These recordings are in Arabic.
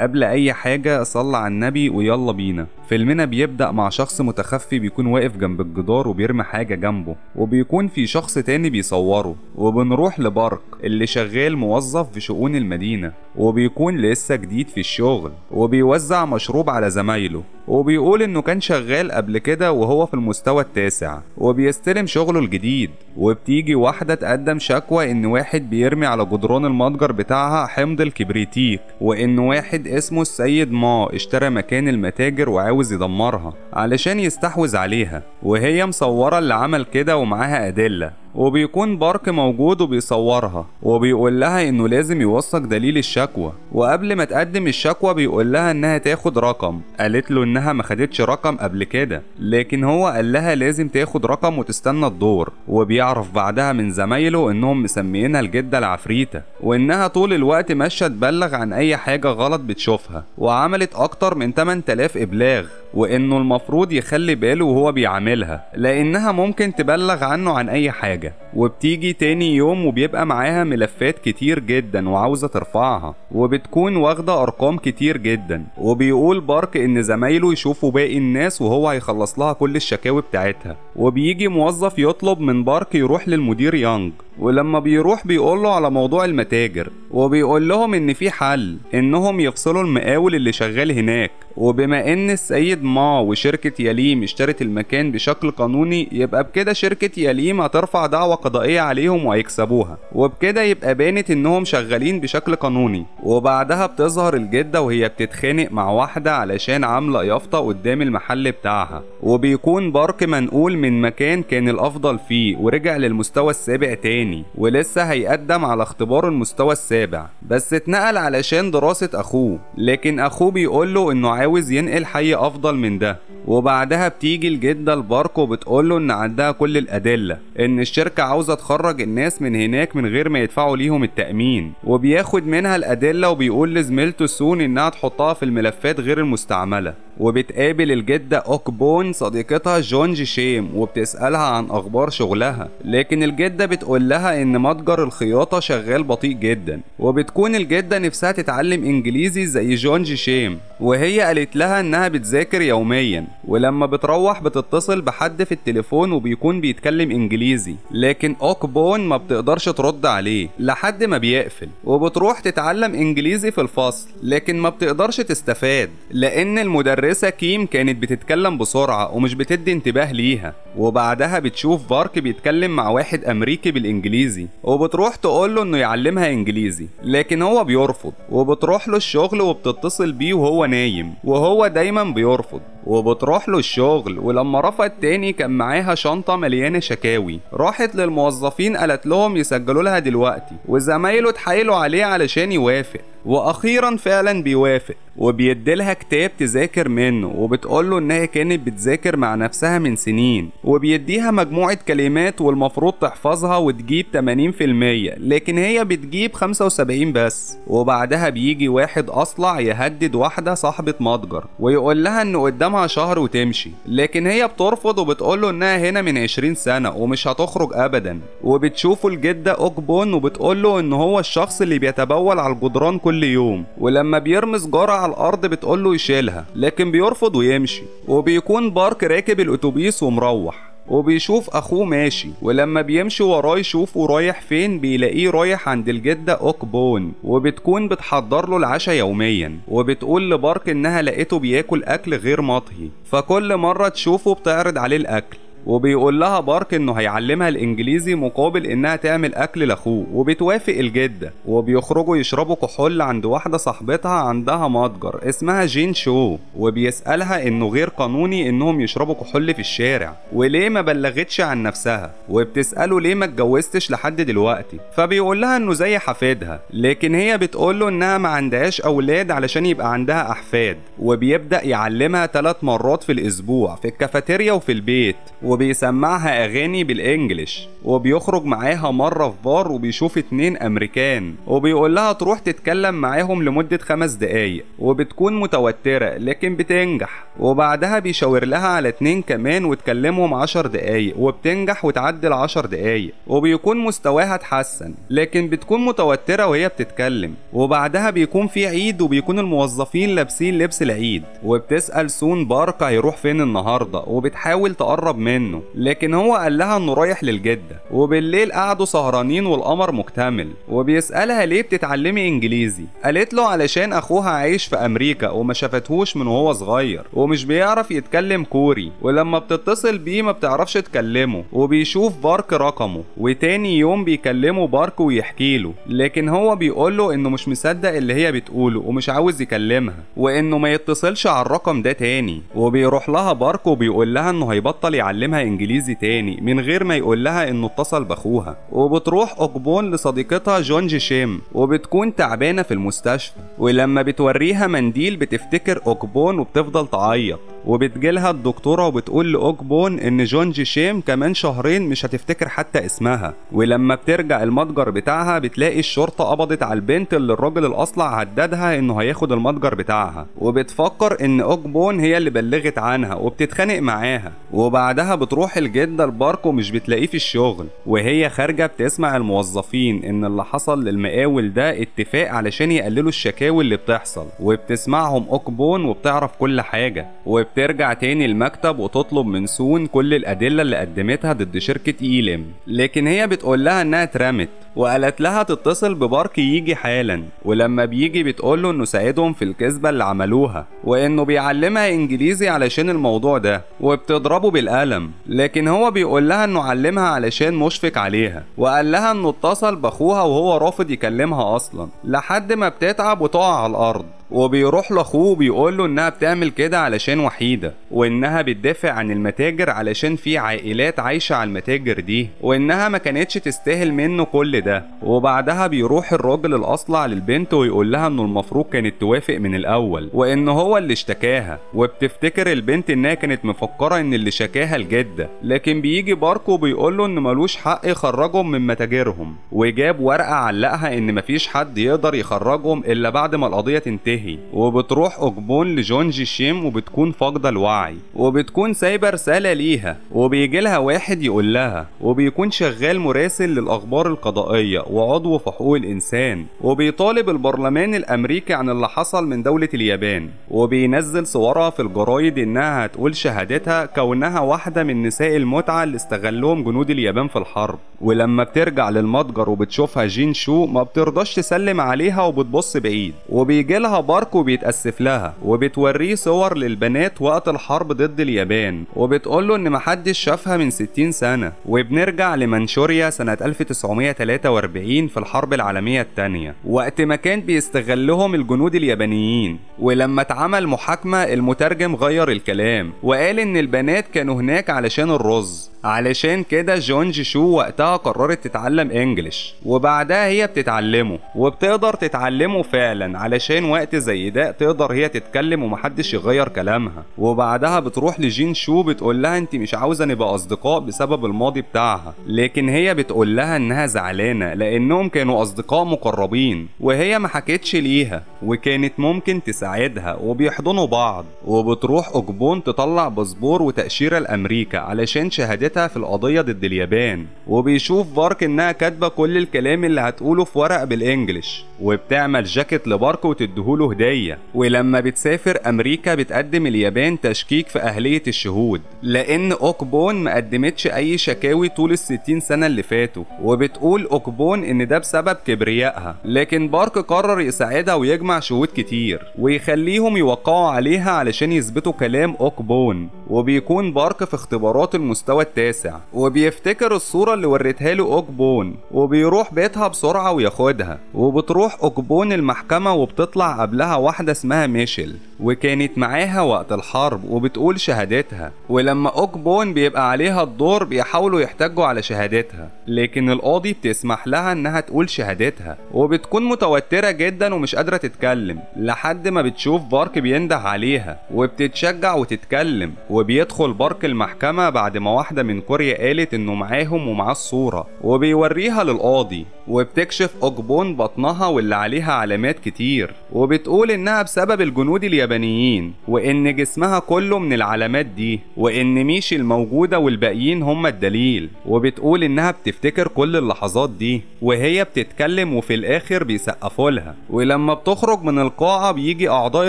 قبل اي حاجه اصلي على النبي ويلا بينا فيلمنا بيبدأ مع شخص متخفي بيكون واقف جنب الجدار وبيرمي حاجة جنبه وبيكون في شخص تاني بيصوره وبنروح لبارك اللي شغال موظف في شؤون المدينة وبيكون لسه جديد في الشغل وبيوزع مشروب على زمايله وبيقول انه كان شغال قبل كده وهو في المستوى التاسع وبيستلم شغله الجديد وبتيجي واحدة تقدم شكوى ان واحد بيرمي على جدران المتجر بتاعها حمض الكبريتيك وان واحد اسمه السيد ما اشترى مكان المتاجر وعاوز عاوز يدمرها علشان يستحوذ عليها وهي مصورة اللي عمل كده ومعاها أدلة وبيكون بارك موجود وبيصورها وبيقول لها انه لازم يوثق دليل الشكوى وقبل ما تقدم الشكوى بيقول لها انها تاخد رقم قالت له انها ما خدتش رقم قبل كده لكن هو قال لها لازم تاخد رقم وتستنى الدور وبيعرف بعدها من زمايله انهم مسميينها الجده العفريته وانها طول الوقت ماشيه تبلغ عن اي حاجه غلط بتشوفها وعملت اكتر من 8000 ابلاغ وانه المفروض يخلي باله وهو بيعاملها لانها ممكن تبلغ عنه عن اي حاجه حاجة وبتيجي تاني يوم وبيبقى معاها ملفات كتير جدا وعاوزة ترفعها وبتكون واخدة أرقام كتير جدا وبيقول بارك إن زمايله يشوفوا باقي الناس وهو هيخلص لها كل الشكاوي بتاعتها وبيجي موظف يطلب من بارك يروح للمدير يانج ولما بيروح بيقول له على موضوع المتاجر وبيقول لهم ان في حل انهم يفصلوا المقاول اللي شغال هناك وبما ان السيد ما وشركة يليم اشترت المكان بشكل قانوني يبقى بكده شركة يليم هترفع دعوة قضائية عليهم وهيكسبوها وبكده يبقى بانت انهم شغالين بشكل قانوني وبعدها بتظهر الجدة وهي بتتخانق مع واحدة علشان عاملة يافطة قدام المحل بتاعها وبيكون بارك منقول من مكان كان الافضل فيه ورجع للمستوى السابق تاني تاني ولسه هيقدم على اختبار المستوى السابع بس اتنقل علشان دراسة أخوه لكن أخوه بيقوله إنه عاوز ينقل حي أفضل من ده وبعدها بتيجي الجدة البارك وبتقوله إن عندها كل الأدلة إن الشركة عاوزة تخرج الناس من هناك من غير ما يدفعوا ليهم التأمين وبياخد منها الأدلة وبيقول لزميلته سون إنها تحطها في الملفات غير المستعملة وبتقابل الجدة أوكبون صديقتها جونج شيم وبتسألها عن أخبار شغلها لكن الجدة بتقول لها إن متجر الخياطة شغال بطيء جدا وبتكون الجدة نفسها تتعلم إنجليزي زي جونج شيم وهي قالت لها إنها بتذاكر يوميا ولما بتروح بتتصل بحد في التليفون وبيكون بيتكلم إنجليزي لكن أوكبون ما بتقدرش ترد عليه لحد ما بيقفل وبتروح تتعلم إنجليزي في الفصل لكن ما بتقدرش تستفاد لأن المدرس المدرسة كيم كانت بتتكلم بسرعة ومش بتدي انتباه ليها وبعدها بتشوف بارك بيتكلم مع واحد أمريكي بالإنجليزي وبتروح تقول له إنه يعلمها إنجليزي لكن هو بيرفض وبتروح له الشغل وبتتصل بيه وهو نايم وهو دايما بيرفض وبتروح له الشغل ولما رفض تاني كان معاها شنطة مليانة شكاوي راحت للموظفين قالت لهم يسجلوا لها دلوقتي وزمايله اتحايلوا عليه علشان يوافق وأخيرا فعلا بيوافق وبيديلها كتاب تذاكر منه وبتقول له انها كانت بتذاكر مع نفسها من سنين وبيديها مجموعة كلمات والمفروض تحفظها وتجيب 80% لكن هي بتجيب 75 بس وبعدها بيجي واحد اصلع يهدد واحدة صاحبة متجر ويقول لها ان قدامها شهر وتمشي لكن هي بترفض وبتقول له انها هنا من 20 سنة ومش هتخرج ابدا وبتشوفه الجدة اوكبون وبتقول له ان هو الشخص اللي بيتبول على الجدران كل يوم ولما بيرمز جارة على الارض بتقول له يشيلها لكن بيرفض ويمشي وبيكون بارك راكب الاتوبيس ومروح وبيشوف اخوه ماشي ولما بيمشي وراه يشوفه رايح فين بيلاقيه رايح عند الجده اوكبون وبتكون بتحضر له العشاء يوميا وبتقول لبارك انها لقيته بياكل اكل غير مطهي فكل مره تشوفه بتعرض عليه الاكل وبيقول لها بارك انه هيعلمها الانجليزي مقابل انها تعمل اكل لاخوه وبتوافق الجده وبيخرجوا يشربوا كحول عند واحده صاحبتها عندها متجر اسمها جين شو وبيسالها انه غير قانوني انهم يشربوا كحول في الشارع وليه ما بلغتش عن نفسها وبتساله ليه ما اتجوزتش لحد دلوقتي فبيقول لها انه زي حفيدها لكن هي بتقول له انها ما عندهاش اولاد علشان يبقى عندها احفاد وبيبدا يعلمها ثلاث مرات في الاسبوع في الكافيتيريا وفي البيت وبيسمعها اغاني بالانجلش وبيخرج معاها مرة في بار وبيشوف اتنين امريكان وبيقول لها تروح تتكلم معاهم لمدة خمس دقايق وبتكون متوترة لكن بتنجح وبعدها بيشاور لها على اتنين كمان وتكلمهم عشر دقايق وبتنجح وتعدي العشر دقايق وبيكون مستواها اتحسن لكن بتكون متوترة وهي بتتكلم وبعدها بيكون في عيد وبيكون الموظفين لابسين لبس العيد وبتسأل سون بارك هيروح فين النهاردة وبتحاول تقرب منه منه لكن هو قال لها انه رايح للجده وبالليل قعدوا سهرانين والقمر مكتمل وبيسالها ليه بتتعلمي انجليزي قالت له علشان اخوها عايش في امريكا وما شافتهوش من وهو صغير ومش بيعرف يتكلم كوري ولما بتتصل بيه ما بتعرفش تكلمه وبيشوف بارك رقمه وتاني يوم بيكلمه بارك ويحكي له لكن هو بيقول له انه مش مصدق اللي هي بتقوله ومش عاوز يكلمها وانه ما يتصلش على الرقم ده تاني وبيروح لها بارك وبيقول لها انه هيبطل يعلمها يكلمها انجليزي تاني من غير ما يقول لها انه اتصل باخوها وبتروح اقبون لصديقتها جون جيشيم وبتكون تعبانه في المستشفى ولما بتوريها منديل بتفتكر اقبون وبتفضل تعيط وبتجيلها الدكتوره وبتقول لاوكبون ان جونجي شيم كمان شهرين مش هتفتكر حتى اسمها ولما بترجع المتجر بتاعها بتلاقي الشرطه قبضت على البنت اللي الراجل الاصلع هددها انه هياخد المتجر بتاعها وبتفكر ان اوكبون هي اللي بلغت عنها وبتتخانق معاها وبعدها بتروح الجده البارك ومش بتلاقيه في الشغل وهي خارجه بتسمع الموظفين ان اللي حصل للمقاول ده اتفاق علشان يقللوا الشكاوي اللي بتحصل وبتسمعهم اوكبون وبتعرف كل حاجه وب وبترجع تاني المكتب وتطلب من سون كل الأدلة اللي قدمتها ضد شركة إيلم لكن هي بتقول لها إنها اترمت وقالت لها تتصل ببارك يجي حالا ولما بيجي بتقوله إنه ساعدهم في الكذبة اللي عملوها وإنه بيعلمها إنجليزي علشان الموضوع ده وبتضربه بالقلم لكن هو بيقول لها إنه علمها علشان مشفق عليها وقال لها إنه اتصل بأخوها وهو رافض يكلمها أصلا لحد ما بتتعب وتقع على الأرض وبيروح لاخوه بيقول له انها بتعمل كده علشان وحيده وانها بتدافع عن المتاجر علشان في عائلات عايشه على المتاجر دي وانها ما كانتش تستاهل منه كل ده وبعدها بيروح الراجل الاصلع للبنت ويقول لها انه المفروض كانت توافق من الاول وان هو اللي اشتكاها وبتفتكر البنت انها كانت مفكره ان اللي شكاها الجده لكن بيجي باركو بيقول له ان ملوش حق يخرجهم من متاجرهم وجاب ورقه علقها ان مفيش حد يقدر يخرجهم الا بعد ما القضيه تنتهي تنتهي وبتروح أجبون لجون شيم وبتكون فاقدة الوعي وبتكون سايبة رسالة ليها وبيجي لها واحد يقول لها وبيكون شغال مراسل للأخبار القضائية وعضو في حقوق الإنسان وبيطالب البرلمان الأمريكي عن اللي حصل من دولة اليابان وبينزل صورها في الجرايد إنها هتقول شهادتها كونها واحدة من نساء المتعة اللي استغلهم جنود اليابان في الحرب ولما بترجع للمتجر وبتشوفها جين شو ما بترضاش تسلم عليها وبتبص بعيد وبيجي لها باركو بيتأسف لها وبتوريه صور للبنات وقت الحرب ضد اليابان وبتقوله إن محدش شافها من 60 سنة وبنرجع لمنشوريا سنة 1943 في الحرب العالمية الثانية وقت ما كان بيستغلهم الجنود اليابانيين ولما اتعمل محاكمة المترجم غير الكلام وقال إن البنات كانوا هناك علشان الرز علشان كده جون شو وقتها قررت تتعلم انجلش وبعدها هي بتتعلمه وبتقدر تتعلمه فعلا علشان وقت زي ده تقدر هي تتكلم ومحدش يغير كلامها وبعدها بتروح لجين شو بتقول لها انت مش عاوزه نبقى اصدقاء بسبب الماضي بتاعها لكن هي بتقول لها انها زعلانه لانهم كانوا اصدقاء مقربين وهي ما حكتش ليها وكانت ممكن تساعدها وبيحضنوا بعض وبتروح اوجبون تطلع باسبور وتاشيره لامريكا علشان شهادتها في القضيه ضد اليابان وبيشوف بارك انها كاتبه كل الكلام اللي هتقوله في ورق بالانجلش وبتعمل جاكيت لبارك وتديهوله له هدية ولما بتسافر أمريكا بتقدم اليابان تشكيك في أهلية الشهود لأن أوكبون ما قدمتش أي شكاوي طول ال 60 سنة اللي فاتوا وبتقول أوكبون إن ده بسبب كبريائها لكن بارك قرر يساعدها ويجمع شهود كتير ويخليهم يوقعوا عليها علشان يثبتوا كلام أوكبون وبيكون بارك في اختبارات المستوى التاسع وبيفتكر الصورة اللي وريتها له أوكبون وبيروح بيتها بسرعة وياخدها وبتروح أوكبون المحكمة وبتطلع قبلها واحدة اسمها ميشيل وكانت معاها وقت الحرب وبتقول شهادتها ولما اوكبون بيبقى عليها الدور بيحاولوا يحتجوا على شهادتها لكن القاضي بتسمح لها انها تقول شهادتها وبتكون متوترة جدا ومش قادرة تتكلم لحد ما بتشوف بارك بينده عليها وبتتشجع وتتكلم وبيدخل بارك المحكمة بعد ما واحدة من كوريا قالت انه معاهم ومعاه الصورة وبيوريها للقاضي وبتكشف اوكبون بطنها واللي عليها علامات كتير وبتقول انها بسبب الجنود اليابانيين اليابانيين وإن جسمها كله من العلامات دي وإن ميشي الموجودة والباقيين هم الدليل وبتقول إنها بتفتكر كل اللحظات دي وهي بتتكلم وفي الآخر بيسقفوا لها ولما بتخرج من القاعة بيجي أعضاء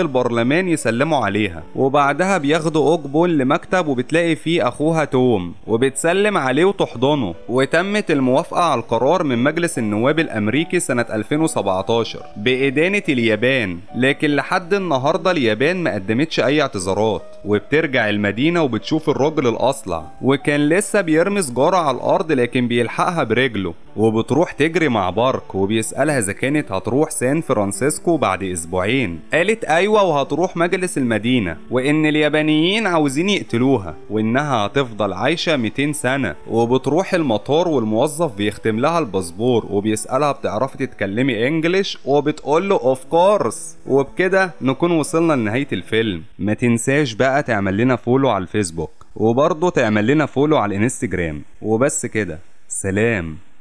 البرلمان يسلموا عليها وبعدها بياخدوا أوجبون لمكتب وبتلاقي فيه أخوها توم وبتسلم عليه وتحضنه وتمت الموافقة على القرار من مجلس النواب الأمريكي سنة 2017 بإدانة اليابان لكن لحد النهاردة اليابان اليابان ما قدمتش أي اعتذارات وبترجع المدينة وبتشوف الراجل الأصلع وكان لسه بيرمي سجارة على الأرض لكن بيلحقها برجله وبتروح تجري مع بارك وبيسألها إذا كانت هتروح سان فرانسيسكو بعد أسبوعين قالت أيوة وهتروح مجلس المدينة وإن اليابانيين عاوزين يقتلوها وإنها هتفضل عايشة 200 سنة وبتروح المطار والموظف بيختم لها الباسبور وبيسألها بتعرفي تتكلمي انجلش وبتقول له أوف كورس وبكده نكون وصلنا لنهايه الفيلم ما تنساش بقى تعمل لنا فولو على الفيسبوك وبرضه تعمل لنا فولو على الانستجرام وبس كده سلام